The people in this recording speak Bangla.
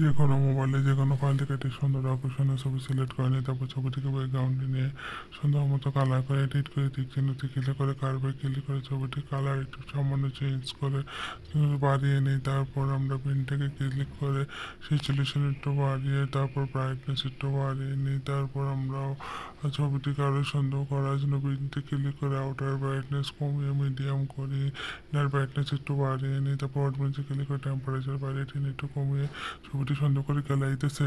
যে কোনো মোবাইলে যে কোনো ফাইল থেকে একটি সুন্দর আকর্ষণীয় ছবি সিলেক্ট করে নিই তারপর ছবিটিকে ব্যাকগ্রাউন্ডে নিয়ে সুন্দর মতো কালার করে এডিট করে দিক চিহ্নতে ক্লিক করে কারবে ক্লিক করে ছবিটি কালার একটু সামান্য চেঞ্জ করে বাড়িয়ে নিই তারপর আমরা প্রিন্টটাকে ক্লিক করে সেই একটু বাড়িয়ে তারপর ব্রাইটনেস একটু বাড়িয়ে নিই তারপর আমরা ছবিটিকে আরও সুন্দর করার জন্য বিনতে ক্লিক করে আউটার ব্রাইটনেস কমিয়ে মিডিয়াম করি ইনার ব্রাইটনেস একটু বাড়িয়ে নিই তারপর অডিয়েন্সে ক্লিক করে টেম্পারেচার বাড়িয়ে টেনে একটু কমিয়ে ছবিটি সুন্দর করে গ্যালারিতে সেভ